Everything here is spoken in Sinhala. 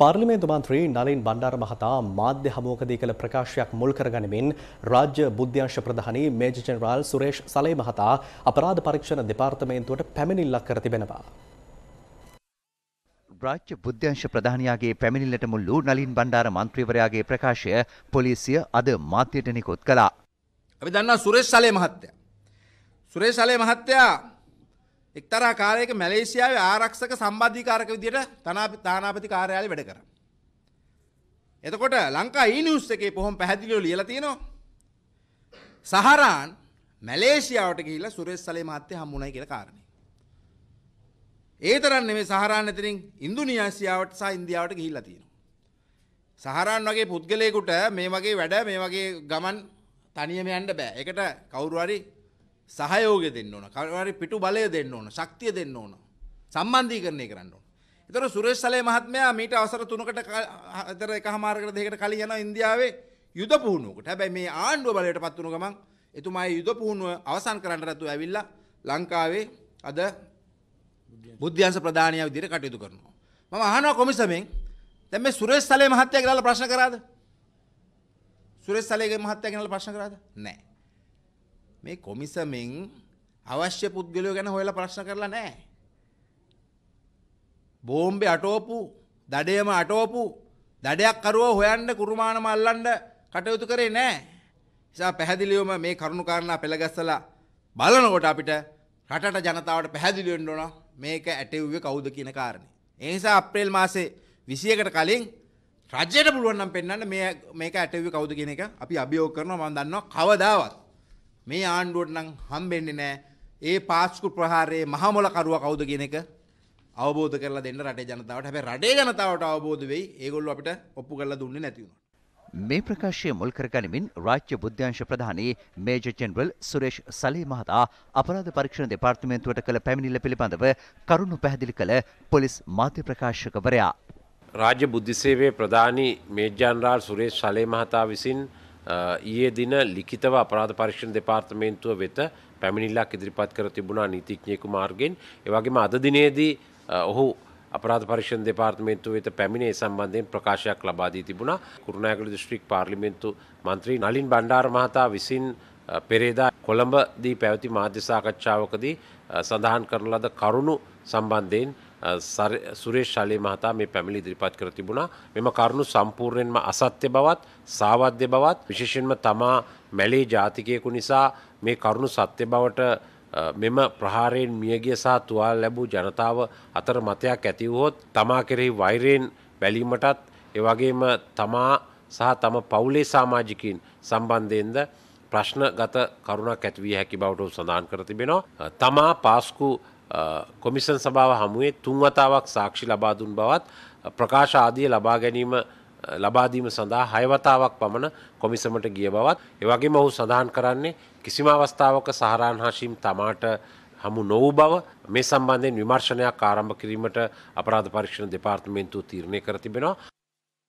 පාර්ලිමේන්තු මන්ත්‍රී නලින් බණ්ඩාර මහතා මාධ්‍ය හමුවකදී කළ ප්‍රකාශයක් මුල් කරගනිමින් රාජ්‍ය බුද්ධ්‍යංශ ප්‍රධානී මේජර් ජෙනරාල් සුරේෂ් සලේ මහතා අපරාධ පරීක්ෂණ දෙපාර්තමේන්තුවට පැමිණිල්ලක් කර තිබෙනවා. රාජ්‍ය බුද්ධ්‍යංශ ප්‍රධානියාගේ පැමිණිල්ලට මුල් වූ නලින් බණ්ඩාර මන්ත්‍රීවරයාගේ ප්‍රකාශය පොලිසිය අද මාධ්‍යයට නිකුත් කළා. අපි දන්නා සුරේෂ් සලේ මහත්තයා. සුරේෂ් සලේ මහත්තයා එක්තරා කාලයක මැලේසියාවේ ආරක්ෂක සම්බන්ධීකාරක විදියට තානාපති කාර්යාලය වැඩ කරා. එතකොට ලංකා ඊ නිවුස් එකේ බොහොම පැහැදිලිව ලියලා තියෙනවා. සහරාන් මැලේසියාවට ගිහිල්ලා සුරේස් සලේ මහත්තයා හම්බුනායි කියලා කාරණේ. ඒ තරම් නෙමෙයි සහරාන් ඇතරින් ඉන්දුනීසියාවට සහ ඉන්දියාවට ගිහිල්ලා තියෙනවා. සහරාන් වගේ පුද්ගලයෙකුට මේ වගේ වැඩ මේ වගේ ගමන් තනියම යන්න බෑ. ඒකට කවුරු හරි සහයෝගය දෙන්න ඕන කවරි පිටු බලය දෙන්න ඕන ශක්තිය දෙන්න ඕන සම්බන්ධීකරණය කරන්න ඕන. එතකොට සුරේෂ් සලේ මහත්මයා මීට අවසර තුනකට අතර එකහමාරකට දෙකකට කලින් යනවා ඉන්දියාවේ යුද පුහුණුවකට. හැබැයි මේ ආණ්ඩුව බලයට පත් වුණු ගමන් එතුමා යුද පුහුණුව අවසන් කරන්න රැතුව ඇවිල්ලා ලංකාවේ අද බුද්ධ්‍යංශ ප්‍රධානිය විදිහට කටයුතු කරනවා. මම අහනවා කොමිසමෙන් දැන් මේ සුරේෂ් සලේ මහත්තයා කියලා ප්‍රශ්න කරාද? සුරේෂ් සලේගේ මහත්තයා කියලා ප්‍රශ්න කරාද? නැහැ. මේ කොමිසමෙන් අවශ්‍ය පුද්ගලයෝ ගැන හොයලා ප්‍රශ්න කරලා නැහැ. බෝම්බේ අටවපු, දඩේම අටවපු, දඩයක් කරුවෝ හොයන්න කුරුමානම අල්ලන්න කටයුතු කරේ නැහැ. නිසා පැහැදිලිවම මේ කරුණු කාරණා පෙළගස්සලා බලනකොට අපිට රටට ජනතාවට පැහැදිලි වෙන්න ඕන මේක ඇටෙව්වේ කවුද කියන කාරණේ. ඒ නිසා අප්‍රේල් මාසේ 21කට කලින් රජයට පුළුවන් නම් පෙන්වන්න මේ මේක ඇටෙව්වේ කවුද කියන එක අපි අභියෝග කරනවා මම දන්නවා කවදාවත් මේ ආණ්ඩුවට නම් හම්බෙන්නේ නැහැ ඒ පාස්කු ප්‍රහාරයේ මහමොල කරුවා කවුද කියන එක අවබෝධ කරලා දෙන්න රටේ ජනතාවට. හැබැයි රටේ ජනතාවට අවබෝධ වෙයි. ඒගොල්ලෝ අපිට ඔප්පු කරලා දුන්නේ නැති වුණා. මේ ප්‍රකාශය මුල් කරගනිමින් රාජ්‍ය බුද්ධ්‍යංශ ප්‍රධානී මේජර් ජෙනරල් සුරේෂ් සලී මහතා අපරාධ පරීක්ෂණ දෙපාර්තමේන්තුවට කළ පැමිණිල්ල පිළිබඳව කරුණු පැහැදිලි කළ පොලිස් මාධ්‍ය ප්‍රකාශකවරයා. රාජ්‍ය බුද්ධිසේවයේ ප්‍රධානී මේජර් ජෙනරල් සුරේෂ් සලී මහතා විසින් ඊයේ දින ලිඛිතව අපරාධ පරීක්ෂණ දෙපාර්තමේන්තුව වෙත පැමිණිල්ලක් ඉදිරිපත් කර තිබුණා නීතිඥයෙකු මාර්ගෙන් ඒ වගේම අද දිනේදී ඔහු අපරාධ පරීක්ෂණ දෙපාර්තමේන්තුව වෙත පැමිණේ සම්බන්ධයෙන් ප්‍රකාශයක් ලබා දී තිබුණා කුරුණෑගල දිස්ත්‍රික් පාර්ලිමේන්තු මන්ත්‍රී නලින් බණ්ඩාර මහතා විසින් පෙරේදා කොළඹදී පැවති මාධ්‍ය සාකච්ඡාවකදී සඳහන් කරන ලද කරුණු සම්බන්ධයෙන් සුරේ ශලේ මහතා මේ පැමිලි දිරිපත් කර තිබුණා මෙම කරුණු සම්පූර්ණයෙන්ම අසත්‍ය බවත් සාවද්‍ය බවත් විශේෂෙන්ම තමා මැලේ ජාතිකයකු නිසා මේ කරුණු සත්‍ය බවට මෙම ප්‍රහාරයෙන් මියගිය සහ තුවාල් ලැබූ ජනතාව අතර මතයක් ඇතිවහොත් තමා කෙරෙහි වෛරයෙන් බැලීමටත් එවගේම තමා සහ තම පවුලේ සාමාජිකින් සම්බන්ධයෙන්ද ප්‍රශ්න ගත කරුණක් ඇත්විය හැකි බවට සඳහන් කර තිබෙනවා. තමා පාස්කු කොමිසන් සභාව හමුවේ තුන්වතාවක් සාක්ෂි ලබාදුන් බවත් ප්‍රකාශ ආදිය ලබා ගැනීම ලබාදීම සඳහා හයවතාවක් පමණ කොමිසමට ගිය බවත් එවගේම ඔහු සඳහන් කරන්නේ කිසිම අවස්ථාවක සහරාන් හාශීම් තමාට හමු නොවූ බව මේ සම්බන්ධයෙන් විමර්ශනයක් ආරම්භ කිරීමට අපරාධ පරීක්ෂණ දෙපාර්තමේන්තුව තීරණය කර තිබෙනවා